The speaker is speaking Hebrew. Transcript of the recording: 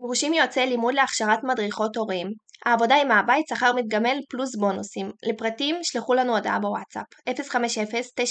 גרושים יועצי לימוד להכשרת מדריכות הורים. העבודה עם הבית שכר מתגמל פלוס בונוסים. לפרטים שלחו לנו הודעה בוואטסאפ 050-955-7487